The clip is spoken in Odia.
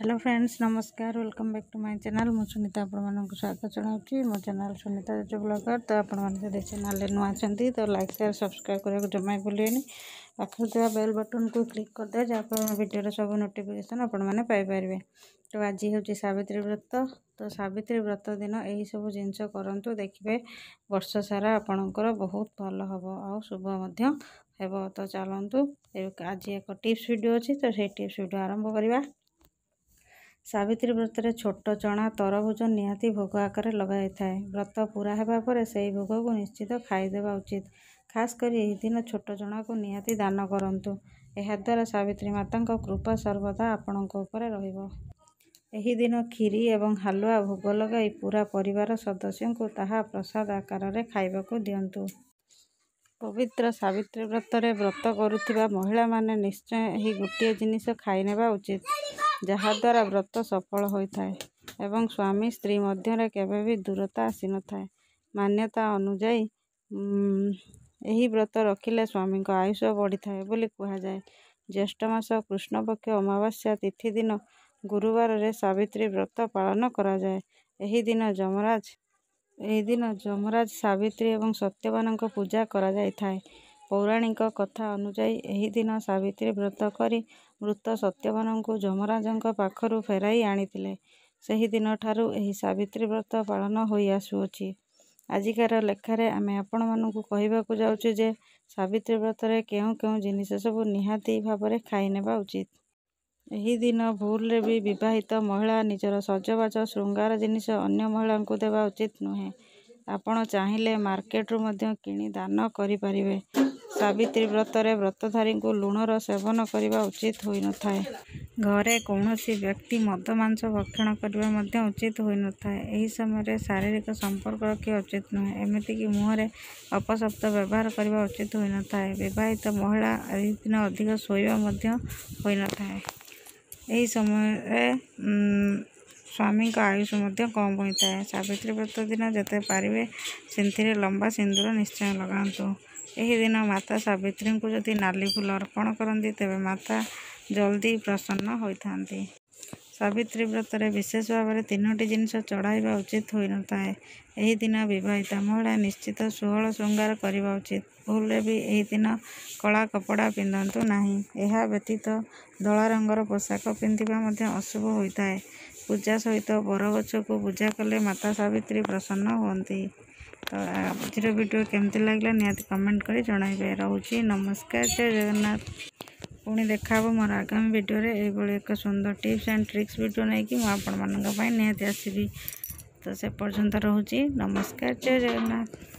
हेलो फ्रेंड्स नमस्कार welcome back to my channel मुझे सुनीता आपको स्वागत जनाऊँगी मो चेल सुनीता जेज ब्लगर तो आप चैनल नुआ अच्छा तो लाइक सेयार सब्सक्राइब करने को जमा भूलें पाखे बेल बटन को क्लिक करदे जहाँ भिडर सब नोटिफिकेसन आपर तो आज हूँ सवित्री व्रत तो सवित्री व्रत दिन यही सब जिनस कर देखिए बर्ष सारा आपण बहुत भल हम आुभ हे तो चलतु आज एक टीप्स भिड अच्छी तो सही टीप्स भिड आरंभ करवा ସାବିତ୍ରୀ ବ୍ରତରେ ଛୋଟ ଚଣା ତରଭୁଜ ନିହାତି ଭୋଗ ଆକାରରେ ଲଗାଯାଇଥାଏ ବ୍ରତ ପୂରା ହେବା ପରେ ସେହି ଭୋଗକୁ ନିଶ୍ଚିତ ଖାଇଦେବା ଉଚିତ ଖାସ କରି ଏହି ଦିନ ଛୋଟ ଚଣାକୁ ନିହାତି ଦାନ କରନ୍ତୁ ଏହାଦ୍ୱାରା ସାବିତ୍ରୀ ମାତାଙ୍କ କୃପା ସର୍ବଦା ଆପଣଙ୍କ ଉପରେ ରହିବ ଏହି ଦିନ କ୍ଷୀରି ଏବଂ ହାଲୁଆ ଭୋଗ ଲଗାଇ ପୁରା ପରିବାର ସଦସ୍ୟଙ୍କୁ ତାହା ପ୍ରସାଦ ଆକାରରେ ଖାଇବାକୁ ଦିଅନ୍ତୁ ପବିତ୍ର ସାବିତ୍ରୀ ବ୍ରତରେ ବ୍ରତ କରୁଥିବା ମହିଳାମାନେ ନିଶ୍ଚୟ ଏହି ଗୋଟିଏ ଜିନିଷ ଖାଇନେବା ଉଚିତ ଯାହାଦ୍ୱାରା ବ୍ରତ ସଫଳ ହୋଇଥାଏ ଏବଂ ସ୍ୱାମୀ ସ୍ତ୍ରୀ ମଧ୍ୟରେ କେବେ ବି ଦୂରତା ଆସିନଥାଏ ମାନ୍ୟତା ଅନୁଯାୟୀ ଏହି ବ୍ରତ ରଖିଲେ ସ୍ୱାମୀଙ୍କ ଆୟୁଷ ବଢ଼ିଥାଏ ବୋଲି କୁହାଯାଏ ଜ୍ୟେଷ୍ଠ ମାସ କୃଷ୍ଣପକ୍ଷ ଅମାବାସ୍ୟା ତିଥି ଦିନ ଗୁରୁବାରରେ ସାବିତ୍ରୀ ବ୍ରତ ପାଳନ କରାଯାଏ ଏହି ଦିନ ଯମରାଜ ଏହି ଦିନ ଯମରାଜ ସାବିତ୍ରୀ ଏବଂ ସତ୍ୟବାନଙ୍କ ପୂଜା କରାଯାଇଥାଏ ପୌରାଣିକ କଥା ଅନୁଯାୟୀ ଏହି ଦିନ ସାବିତ୍ରୀ ବ୍ରତ କରି ମୃତ ସତ୍ୟବାନଙ୍କୁ ଯମରାଜଙ୍କ ପାଖରୁ ଫେରାଇ ଆଣିଥିଲେ ସେହିଦିନ ଠାରୁ ଏହି ସାବିତ୍ରୀ ବ୍ରତ ପାଳନ ହୋଇଆସୁଅଛି ଆଜିକାର ଲେଖାରେ ଆମେ ଆପଣମାନଙ୍କୁ କହିବାକୁ ଯାଉଛୁ ଯେ ସାବିତ୍ରୀ ବ୍ରତରେ କେଉଁ କେଉଁ ଜିନିଷ ସବୁ ନିହାତି ଭାବରେ ଖାଇନେବା ଉଚିତ ଏହି ଦିନ ଭୁଲରେ ବି ବିବାହିତ ମହିଳା ନିଜର ସଜବାଜ ଶୃଙ୍ଗାର ଜିନିଷ ଅନ୍ୟ ମହିଳାଙ୍କୁ ଦେବା ଉଚିତ ନୁହେଁ ଆପଣ ଚାହିଁଲେ ମାର୍କେଟରୁ ମଧ୍ୟ କିଣି ଦାନ କରିପାରିବେ ସାବିତ୍ରୀ ବ୍ରତରେ ବ୍ରତଧାରୀଙ୍କୁ ଲୁଣର ସେବନ କରିବା ଉଚିତ ହୋଇନଥାଏ ଘରେ କୌଣସି ବ୍ୟକ୍ତି ମଦ ମାଂସ ଭକ୍ଷଣ କରିବା ମଧ୍ୟ ଉଚିତ ହୋଇନଥାଏ ଏହି ସମୟରେ ଶାରୀରିକ ସମ୍ପର୍କ ରଖିବା ଉଚିତ ନୁହେଁ ଏମିତିକି ମୁହଁରେ ଅପଶବ୍ଦ ବ୍ୟବହାର କରିବା ଉଚିତ ହୋଇନଥାଏ ବିବାହିତ ମହିଳା ଏହି ଦିନ ଅଧିକ ଶୋଇବା ମଧ୍ୟ ହୋଇନଥାଏ ଏହି ସମୟରେ ସ୍ୱାମୀଙ୍କ ଆୟୁଷ ମଧ୍ୟ କମ୍ ହୋଇଥାଏ ସାବିତ୍ରୀ ବ୍ରତ ଦିନ ଯେତେ ପାରିବେ ସେଥିରେ ଲମ୍ବା ସିନ୍ଦୁର ନିଶ୍ଚୟ ଲଗାନ୍ତୁ ଏହି ଦିନ ମାତା ସାବିତ୍ରୀଙ୍କୁ ଯଦି ନାଲି ଫୁଲ ଅର୍ପଣ କରନ୍ତି ତେବେ ମାତା ଜଲ୍ଦି ପ୍ରସନ୍ନ ହୋଇଥାନ୍ତି ସାବିତ୍ରୀ ବ୍ରତରେ ବିଶେଷ ଭାବରେ ତିନୋଟି ଜିନିଷ ଚଢ଼ାଇବା ଉଚିତ ହୋଇନଥାଏ ଏହି ଦିନ ବିବାହିତା ମହିଳା ନିଶ୍ଚିତ ଷୋହଳ ଶୃଙ୍ଗାର କରିବା ଉଚିତ ଭୁଲରେ ବି ଏହି ଦିନ କଳା କପଡ଼ା ପିନ୍ଧନ୍ତୁ ନାହିଁ ଏହା ବ୍ୟତୀତ ଧଳା ରଙ୍ଗର ପୋଷାକ ପିନ୍ଧିବା ମଧ୍ୟ ଅଶୁଭ ହୋଇଥାଏ ପୂଜା ସହିତ ବରଗଛକୁ ପୂଜା କଲେ ମାତା ସାବିତ୍ରୀ ପ୍ରସନ୍ନ ହୁଅନ୍ତି तो आज भिड केमती लगला निमेंट कर जनइबे रोचे नमस्कार जय जगन्नाथ पुणी देखा मोर आगामी भिडियो ये एक सुंदर टीप्स एंड ट्रिक्स भिड नहीं कि आपति आसवि तो से पर्यटन रोचे नमस्कार जय जगन्नाथ